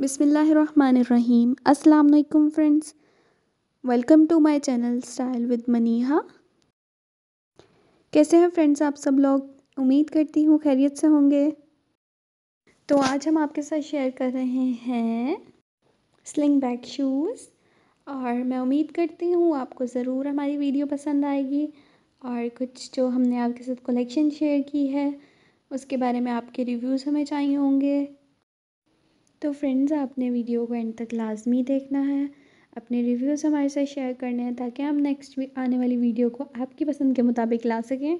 बिसमीम् अल्लाम friends welcome to my channel style with Maniha कैसे हैं फ्रेंड्स आप सब लोग उम्मीद करती हूँ खैरियत से होंगे तो आज हम आपके साथ शेयर कर रहे हैं स्लिंग बैक शूज़ और मैं उम्मीद करती हूँ आपको ज़रूर हमारी वीडियो पसंद आएगी और कुछ जो हमने आपके साथ कलेक्शन शेयर की है उसके बारे में आपके रिव्यूज़ हमें चाहिए होंगे तो फ्रेंड्स आपने वीडियो को एंड तक लाजमी देखना है अपने रिव्यूज़ हमारे साथ शेयर करने हैं ताकि हम नेक्स्ट आने वाली वीडियो को आपकी पसंद के मुताबिक ला सकें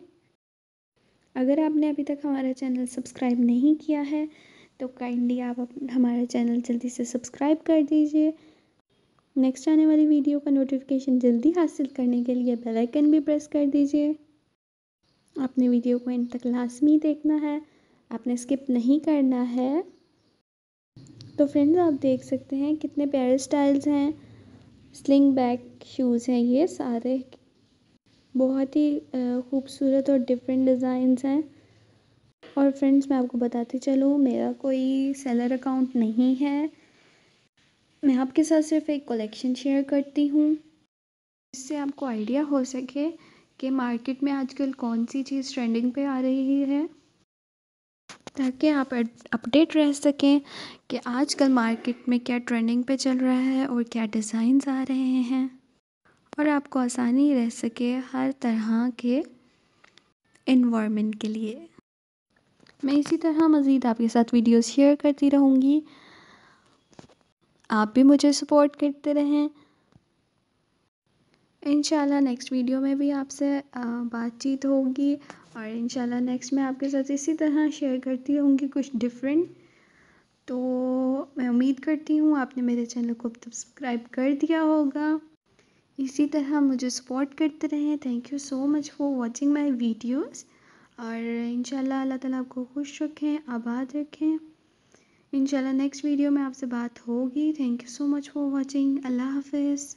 अगर आपने अभी तक हमारा चैनल सब्सक्राइब नहीं किया है तो काइंडली आप हमारा चैनल जल्दी से सब्सक्राइब कर दीजिए नेक्स्ट आने वाली वीडियो का नोटिफिकेशन जल्दी हासिल करने के लिए बेल आइकन भी प्रेस कर दीजिए आपने वीडियो को एंड तक लाजमी देखना है आपने स्किप नहीं करना है तो फ्रेंड्स आप देख सकते हैं कितने प्यारे स्टाइल्स हैं स्लिंग बैक शूज़ हैं ये सारे बहुत ही खूबसूरत और डिफरेंट डिज़ाइंस हैं और फ्रेंड्स मैं आपको बताती चलूँ मेरा कोई सेलर अकाउंट नहीं है मैं आपके साथ सिर्फ एक कलेक्शन शेयर करती हूँ इससे आपको आइडिया हो सके कि मार्केट में आजकल कौन सी चीज़ ट्रेंडिंग पे आ रही है ताकि आप अपडेट रह सकें कि आज कल मार्केट में क्या ट्रेंडिंग पे चल रहा है और क्या डिज़ाइंस आ रहे हैं और आपको आसानी रह सके हर तरह के इन्वामेंट के लिए मैं इसी तरह मज़ीद आपके साथ वीडियो शेयर करती रहूँगी आप भी मुझे सपोर्ट करते रहें इन नेक्स्ट वीडियो में भी आपसे बातचीत होगी और इन नेक्स्ट मैं आपके साथ इसी तरह शेयर करती रहूँगी कुछ डिफरेंट तो मैं उम्मीद करती हूँ आपने मेरे चैनल को अब सब्सक्राइब कर दिया होगा इसी तरह मुझे सपोर्ट करते रहें thank you so much for watching my videos और इंशाल्लाह अल्लाह ताला आपको खुश रखें आबाद रखें इंशाल्लाह नेक्स्ट वीडियो में आपसे बात होगी thank you so much for watching Allah हाफिज़